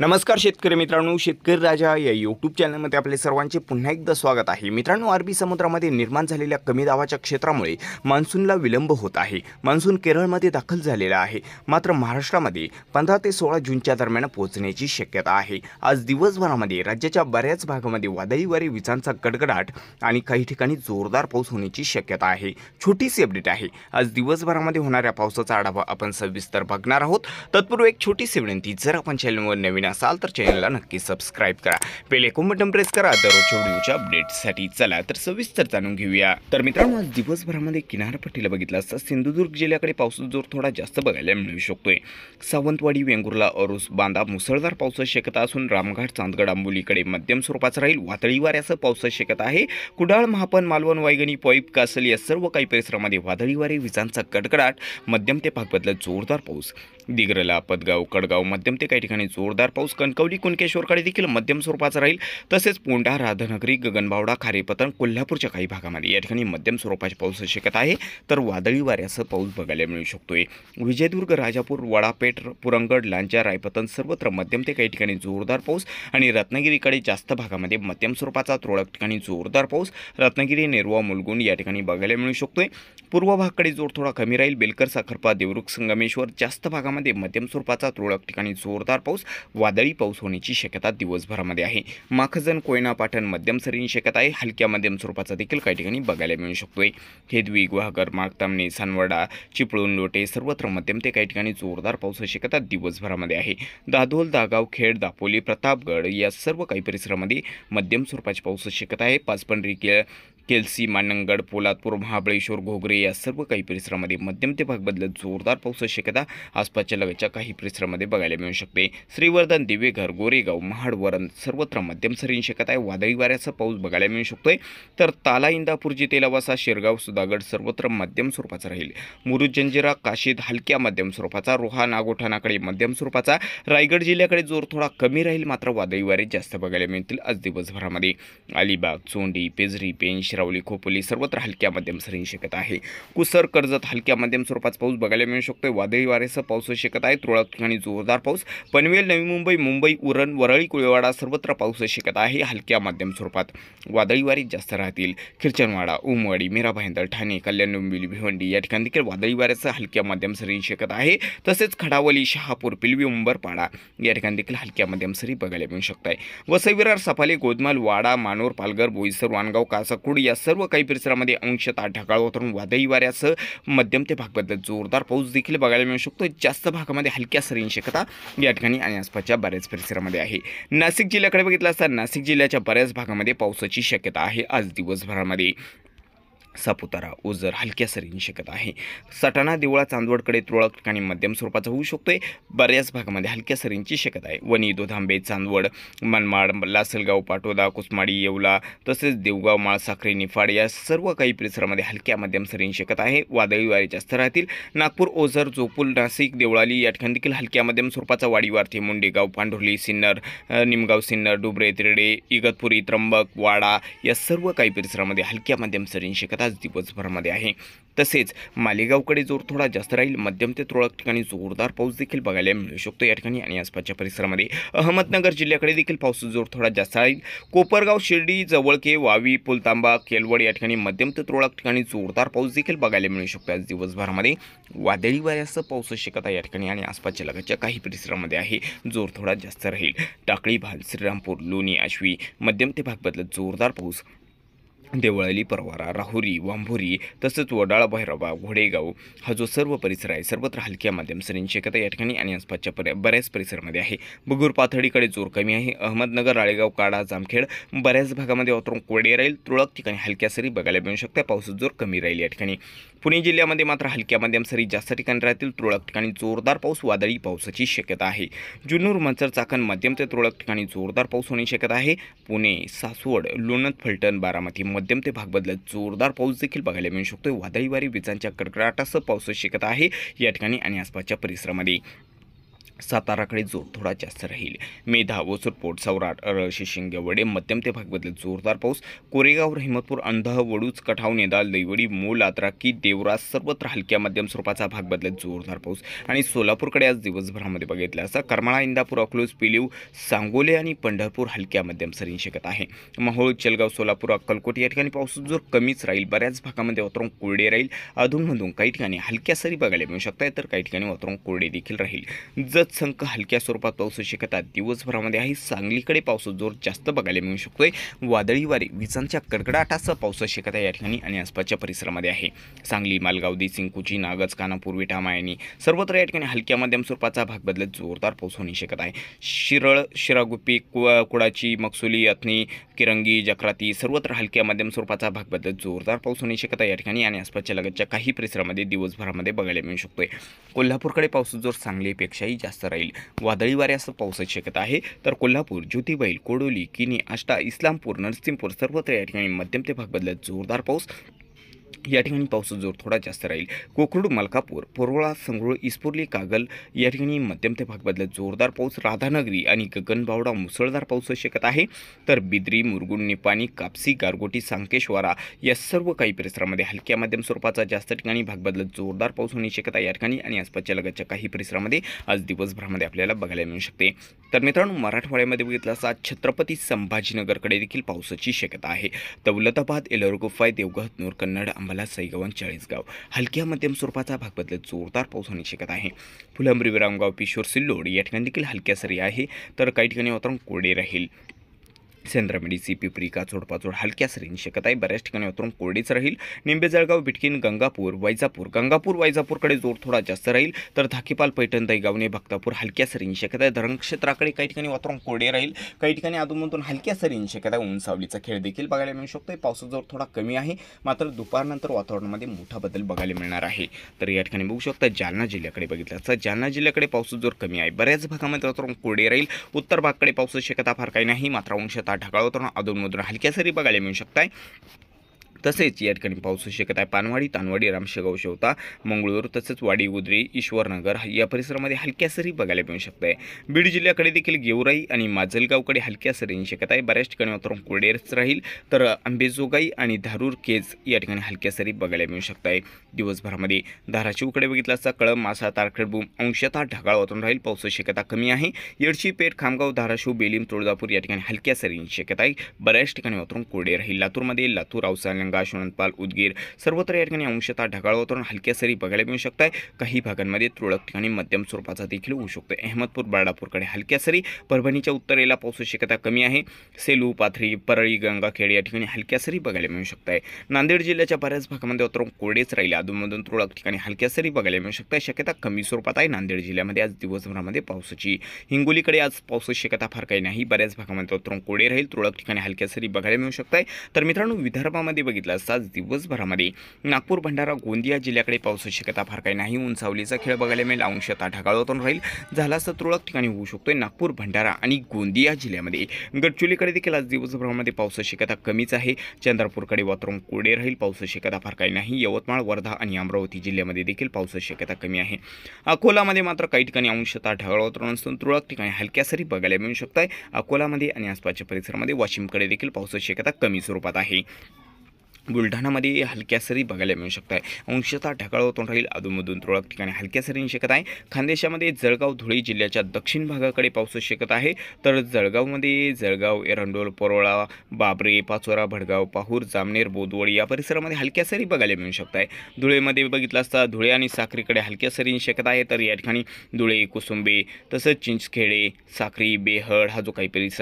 नमस्कार शेतकरी मित्रांनो शेतकरी राजा या यूट्यूब चॅनलमध्ये आपले सर्वांचे पुन्हा एकदा स्वागत आहे मित्रांनो अरबी समुद्रामध्ये निर्माण झालेल्या कमी दाबाच्या क्षेत्रामुळे मान्सूनला विलंब होत आहे मान्सून केरळमध्ये दाखल झालेला आहे मात्र महाराष्ट्रामध्ये पंधरा ते सोळा जूनच्या दरम्यान पोहोचण्याची शक्यता आहे आज दिवसभरामध्ये राज्याच्या बऱ्याच भागामध्ये वादळी वारे विजांचा गडगडाट आणि काही ठिकाणी जोरदार पाऊस होण्याची शक्यता आहे छोटीशी अपडेट आहे आज दिवसभरामध्ये होणाऱ्या पावसाचा आढावा आपण सविस्तर बघणार आहोत तत्पूर्वी एक छोटीशी विनंती जर आपण चॅनलवर नवीन असाल तर चॅनलला नक्की सबस्क्राईब करा बेल ऐकून बटन प्रेस करा दररोजच्या व्हिडिओच्या अपडेटसाठी चला तर सविस्तर जाणून घेऊया तर मित्रांनो आज दिवसभरामध्ये किनारपट्टीला बघितलं असता सिंधुदुर्ग जिल्ह्याकडे पावसाचा जोर थोडा जास्त बघायला मिळू शकतोय सावंतवाडी वेंगुर्ला अरुस बांदा मुसळधार पावसाची शक्यता असून रामघाट चांदगड आंबोलीकडे मध्यम स्वरूपाचा राहील वादळी वाऱ्यासह पावसाची शक्यता आहे कुडाळ महापन मालवण वायगणी पॉईप कासल या सर्व काही परिसरामध्ये वादळी वारे विजांचा कडकडाट मध्यम ते भागबदला जोरदार पाऊस दिग्रला पदगाव कडगाव मध्यम ते काही ठिकाणी जोरदार पाऊस कणकवली कुणकेश्वरकडे देखील मध्यम स्वरूपाचा राहील तसेच पोंडा राधानगरी गगनबावडा खारेपतन कोल्हापूरच्या काही भागामध्ये या ठिकाणी मध्यम स्वरूपाच्या पाऊस शक्यता आहे तर वादळी वाऱ्यासह पाऊस बघायला मिळू शकतोय विजयदुर्ग राजापूर वडापेठ पुरंगड लांजा रायपतन सर्वत्र मध्यम ते काही ठिकाणी जोरदार पाऊस आणि रत्नागिरीकडे जास्त भागामध्ये मध्यम स्वरूपाचा तुरळक ठिकाणी जोरदार पाऊस रत्नागिरी नेरवा मुलगुंड या ठिकाणी बघायला मिळू शकतोय पूर्व भागकडे जोर थोडा कमी राहील बेलकर साखरपा देवरुख संगमेश्वर जास्त भागामध्ये मध्यम स्वरूपाचा तुरळक ठिकाणी जोरदार पाऊस वादळी पाऊस होण्याची शक्यता दिवसभरामध्ये आहे माखजन कोयना पाटण मध्यम सरींची शक्यता आहे हलक्या मध्यम स्वरूपाचा देखील काही ठिकाणी बघायला मिळू शकतोय हेदवी गुहागर मागतामणे सानवडा चिपळूण लोटे सर्वत्र मध्यम ते काही ठिकाणी जोरदार पाऊस शक्यता दिवसभरामध्ये आहे दादोल दागाव खेड दापोली प्रतापगड या सर्व काही परिसरामध्ये मध्यम स्वरूपाची पाऊस शक्यता आहे पाचपंडरी के केलसी मानंगड पोलादपूर महाबळेश्वर घोगरे या सर्व काही परिसरामध्ये मध्यम ते भाग बदलत जोरदार पावसाची शक्यता आसपासच्या लगतच्या काही परिसरामध्ये बघायला मिळू शकते श्रीवर्धन दिवेघर गोरेगाव वरण सर्वत्र मध्यम सरीं शक्यता आहे वादळी वाऱ्याचा पाऊस बघायला मिळू शकतो तर ताला इंदापूर जितेलावासा शिरगाव सुधागड सर्वत्र मध्यम स्वरूपाचा राहील मुरुज जंजिरा काशीद हलक्या मध्यम स्वरूपाचा रोहा नागोठाणाकडे मध्यम स्वरूपाचा रायगड जिल्ह्याकडे जोर थोडा कमी राहील मात्र वादळी वारे जास्त बघायला मिळतील आज दिवसभरामध्ये अलिबाग चोंडी पेजरी पेन गडचिरावली खोपोली सर्वत्र हलक्या मध्यम सरींची शकत आहे कुसर कर्जत हलक्या मध्यम स्वरूपाचा पाऊस बघायला मिळू शकतोय वादळी वाऱ्यासह पाऊस शकत आहे तुरळक ठिकाणी जोरदार पाऊस पनवेल नवी मुंबई मुंबई उरण वरळी कुळेवाडा सर्वत्र पाऊस शकत आहे हलक्या माध्यम स्वरूपात वादळी वारे जास्त राहतील खिरचनवाडा उमवाडी मीरा भाईंदर ठाणे कल्याण डोंबिवली भिवंडी या ठिकाणी देखील वादळी वाऱ्यासह हलक्या मध्यम सरींची शकत आहे तसेच खडावली शहापूर पिलवी उंबरपाडा या ठिकाणी देखील हलक्या मध्यम सरी बघायला मिळू शकत आहे वसई विरार सफाले गोदमाल वाडा मानोर पालघर बोईसर वाणगाव कासाकुड या सर्व काही परिसरामध्ये अंशतः ढगाळ वातावरण वादळी वाऱ्यासह मध्यम ते भाग जोरदार पाऊस देखील बघायला मिळू शकतो जास्त भागामध्ये हलक्या सरी शक्यता या ठिकाणी आणि आसपासच्या बऱ्याच परिसरामध्ये आहे नाशिक जिल्ह्याकडे बघितलं असता नाशिक जिल्ह्याच्या बऱ्याच भागामध्ये पावसाची शक्यता आहे आज दिवसभरामध्ये सापुतारा ओझर हलक्या सरींनी शकत आहे सटाणा देवळा चांदवडकडे तुरळक ठिकाणी मध्यम स्वरूपाचा होऊ आहे बऱ्याच भागामध्ये हलक्या सरींची शकत आहे वणी दोधांबे चांदवड मनमाड लासलगाव पाटोदा कुसमाडी येवला तसेच देवगाव माळसाखरे निफाड या सर्व काही परिसरामध्ये हलक्या मध्यम सरींची शकत आहे वादळी वारीच्या स्तरातील नागपूर ओझर जोपूल नाशिक देवळाली या ठिकाणी देखील हलक्या मध्यम स्वरूपाचा वाडीवारथे मुंडेगाव पांढुर्ली सिन्नर निमगाव सिन्नर डुबरे तिरडे इगतपुरी त्र्यंबक वाडा या सर्व काही परिसरामध्ये हलक्या मध्यम सरींची शकत आहे दिवसभर दिवसभरामध्ये आहे तसेच मालेगावकडे जोर थोडा जास्त राहील मध्यम ते तुरळक ठिकाणी जोरदार पाऊस देखील बघायला मिळू शकतो या ठिकाणी आणि आसपासच्या परिसरामध्ये अहमदनगर जिल्ह्याकडे देखील पाऊस जोर थोडा जास्त राहील कोपरगाव शिर्डी जवळके वावी पुलतांबा केलवड या ठिकाणी मध्यम ते तुरळक ठिकाणी जोरदार पाऊस देखील बघायला मिळू शकतो आज दिवसभरामध्ये वादळी वाऱ्यासह पाऊस शक्यता या ठिकाणी आणि आसपासच्या लगतच्या काही परिसरामध्ये आहे जोर थोडा जास्त राहील टाकळी भाल श्रीरामपूर लोणी आश्वी मध्यम ते भाग बदलत जोरदार पाऊस देवळाली परवारा राहुरी वांभुरी तसंच वडाळा भैरोबा घोडेगाव हा जो सर्व परिसर आहे सर्वत्र हलक्या माध्यम सरींची शक्यता या ठिकाणी आणि आसपासच्या पर बऱ्याच परिसरामध्ये आहे बघूर पाथडीकडे जोर कमी आहे अहमदनगर राळेगाव काडा जामखेड बऱ्याच भागामध्ये वातावरण कोरडे राहील तुळक ठिकाणी हलक्या सरी बघायला मिळू शकतात पावसाचा जोर कमी राहील या ठिकाणी पुणे जिल्ह्यामध्ये मात्र हलक्या माध्यम सरी जास्त ठिकाणी राहतील तुळक ठिकाणी जोरदार पाऊस वादळी पावसाची शक्यता आहे जुन्नूर मंचर चाकण मध्यम ते तुळक ठिकाणी जोरदार पाऊस होण्याची शक्यता आहे पुणे सासवड लोणत फलटण बारामती मध्यम ते भाग बदलत जोरदार पाऊस देखील बघायला मिळू शकतो वादळी वारी विजांच्या कडकडाटासह पाऊस शिकत आहे या ठिकाणी आणि आसपासच्या परिसरामध्ये साताराकडे जोर थोडा जास्त राहील मेधा वसूर पोट सौराट अरळशी वडे मध्यम ते भाग भागवतले जोरदार पाऊस कोरेगाव रहिमतपूर अंध वडूच कठाव नेदाल दैवडी मूळ की देवरा सर्वत्र हलक्या मध्यम स्वरूपाचा भाग बदलात जोरदार पाऊस आणि सोलापूरकडे आज दिवसभरामध्ये बघितलं असा करमाळा इंदापूर अकलूज पिलीव सांगोले आणि पंढरपूर हलक्या मध्यम सरी शकत आहे माहोळ चलगाव सोलापूर अक्कलकोट या ठिकाणी पाऊस जोर कमीच राहील बऱ्याच भागामध्ये वातावरण कोरडे राहील अधूनमधून काही ठिकाणी हलक्या सरी बघायला मिळू शकतात तर काही ठिकाणी वातावरण कोरडे देखील राहील जर संख हलक्या स्वरूपात पाऊस शकतात दिवसभरामध्ये आहे सांगलीकडे पावसाचा जोर जास्त बघायला मिळू शकतोय वादळी वारे विजांच्या कडकडाटासह पावसाची शक्यता या ठिकाणी आणि आसपासच्या परिसरामध्ये आहे सांगली मालगाव दिसिंकुची नागज कानापूर विटा मायनी सर्वत्र या ठिकाणी हलक्या मध्यम स्वरूपाचा भाग बदलत जोरदार पाऊस होण्याची शकत आहे शिरळ शिरागुप्पी कु कुडाची मक्सुली अथनी किरंगी जक्राती सर्वत्र हलक्या मध्यम स्वरूपाचा भाग बदलत जोरदार पाऊस होणे शकत आहे या ठिकाणी आणि आसपासच्या लगतच्या काही परिसरामध्ये दिवसभरामध्ये बघायला मिळू शकतोय कोल्हापूरकडे पावसाचा जोर सांगलीपेक्षाही जास्त जास्त राहील वादळी वाऱ्यासह पावसाची शक्यता आहे तर कोल्हापूर ज्योतिबैल कोडोली किनी आष्टा इस्लामपूर नरसिंहपूर सर्वत्र या ठिकाणी मध्यम ते भाग बदलत जोरदार पाऊस या ठिकाणी पावसाचा जोर थोडा जास्त राहील कोकरूड मलकापूर पोरोळा संगरूळ इस्पुर्ली कागल या ठिकाणी मध्यम ते भागबदल्यात जोरदार पाऊस राधानगरी आणि गगनबावडा मुसळधार पाऊस शक्यता आहे तर बिद्री मुरगुड निपाणी कापसी गारगोटी सांकेश्वारा या सर्व काही परिसरामध्ये हलक्या मध्यम स्वरूपाचा जास्त ठिकाणी बदलत जोरदार पाऊस होण्याची शक्यता या ठिकाणी आणि आसपासच्या लगतच्या काही परिसरामध्ये आज दिवसभरामध्ये आपल्याला बघायला मिळू शकते तर मित्रांनो मराठवाड्यामध्ये बघितलं असता छत्रपती संभाजीनगरकडे देखील पावसाची शक्यता आहे दौलताबाद एलोरगुफाय देवगत नूर कन्नड अंबाला सईगवन चाळीसगाव हलक्या मध्यम स्वरूपाचा भाग बदलत जोरदार पाऊस होण्याची शक्यता आहे फुलंब्री विरामगाव पिशोर सिल्लोड या ठिकाणी देखील हलक्या सरी आहे तर काही ठिकाणी वातावरण कोरडे राहील सेंद्रमेडीची पिपरी काचोड जोड हलक्या सरीन शकत आहे बऱ्याच ठिकाणी उतरून कोरडीच राहील निंबेजळगाव जळगाव बिटकीन गंगापूर वैजापूर गंगापूर वैजापूरकडे जोर थोडा जास्त राहील तर धाकीपाल पैठण दैगावने भक्तापूर हलक्या रेन शकत आहे धरणक्षेत्राकडे काही ठिकाणी वातावरण कोरडे राहील काही ठिकाणी अधूनमधून हलक्या रेन शकत आहे उंचावलीचा खेळ देखील बघायला मिळू शकतो पाऊस जोर थोडा कमी आहे मात्र दुपारनंतर वातावरणामध्ये मोठा बदल बघायला मिळणार आहे तर या ठिकाणी बघू शकता जालना जिल्ह्याकडे बघितलं तर जालना जिल्ह्याकडे पाऊस जोर कमी आहे बऱ्याच भागामध्ये वातावरण कोरडे राहील उत्तर भागकडे पावसाची शक्यता फार काही नाही मात्र अंशता ढगाळ वातावरण अधूनमधून हलक्या सरी बघायला मिळू शकताय तसेच या ठिकाणी पाऊस शक्यता शकत आहे पानवाडी तानवाडी रामशेगाव शेवता मंगळूर तसेच वाडी उदरी ईश्वरनगर या परिसरामध्ये हलक्या सरी बघायला मिळू शकत आहे बीड जिल्ह्याकडे देखील गेवराई आणि माजलगावकडे हलक्या सरी येऊ शकत आहे बऱ्याच ठिकाणी वातावरण कोरडेच राहील तर अंबेजोगाई आणि धारूर केज या ठिकाणी हलक्या सरी बघायला मिळू शकत आहे दिवसभरामध्ये धाराशिवकडे बघितला असता कळम मासा तारखेडबूम अंशतः ढगाळ वातावरण राहील पावसाची शक्यता कमी आहे येडशी पेठ खामगाव धाराशिव बेलीम तुळजापूर या ठिकाणी हलक्या सरींची शक्यता आहे बऱ्याच ठिकाणी वातावरण कोरडे राहील लातूरमध्ये लातूर औसा आकाश उदगीर सर्वत्र या ठिकाणी अंशतः ढगाळ वातावरण हलक्या सरी बघायला मिळू शकत आहे काही भागांमध्ये तुरळक ठिकाणी मध्यम स्वरूपाचा देखील होऊ शकतो अहमदपूर बाळापूरकडे हलक्या सरी परभणीच्या उत्तरेला पाऊस शक्यता कमी आहे सेलू पाथरी परळी गंगाखेड या ठिकाणी हलक्या सरी बघायला मिळू शकत आहे नांदेड जिल्ह्याच्या बऱ्याच भागामध्ये वातावरण कोरडेच राहील अधूनमधून तुरळक ठिकाणी हलक्या सरी बघायला मिळू आहे शक्यता कमी स्वरूपात आहे नांदेड जिल्ह्यामध्ये आज दिवसभरामध्ये पावसाची हिंगोलीकडे आज पावसाची शक्यता फार काही नाही बऱ्याच भागामध्ये वातावरण कोरडे राहील तुरळक ठिकाणी हलक्या सरी बघायला मिळू शकत आहे तर मित्रांनो विदर्भामध्ये बघितलं बघितलं असता दिवसभरामध्ये नागपूर भंडारा गोंदिया जिल्ह्याकडे पावसाची शक्यता फार काही नाही उंचावलीचा खेळ बघायला मिळेल अंशता ढगाळतून राहील झाला असं तुरळक ठिकाणी होऊ शकतोय नागपूर भंडारा आणि गोंदिया जिल्ह्यामध्ये गडचोलीकडे देखील आज दिवसभरामध्ये पावसाची शक्यता कमीच आहे चंद्रपूरकडे वातावरण कोरडे राहील पावसाची शक्यता फार काही नाही यवतमाळ वर्धा आणि अमरावती जिल्ह्यामध्ये देखील पावसाची शक्यता कमी आहे अकोलामध्ये मात्र काही ठिकाणी अंशता ढगाळ वातावरण असून तुरळक ठिकाणी हलक्या सरी बघायला मिळू शकत आहे अकोलामध्ये आणि आसपासच्या परिसरामध्ये वाशिमकडे देखील पावसाची शक्यता कमी स्वरूपात आहे बुलढाणामध्ये हलक्या सरी बघायला मिळू शकत आहे अंशतः ढकाळ होतून राहील अधूनमधून तुरळक ठिकाणी हलक्या सरींची शकत आहे खानदेशामध्ये जळगाव धुळे जिल्ह्याच्या दक्षिण भागाकडे पाऊस शकत आहे तर जळगावमध्ये जळगाव एरंडोल परोळा बाबरे पाचोरा भडगाव पाहूर जामनेर बोदवड या परिसरामध्ये हलक्या सरी बघायला मिळू शकत आहे धुळेमध्ये बघितलं असता धुळे आणि साखरीकडे हलक्या सरींची शकत आहे तर या ठिकाणी धुळे कुसुंबे तसंच चिंचखेडे साखरी बेहड हा जो काही परिसर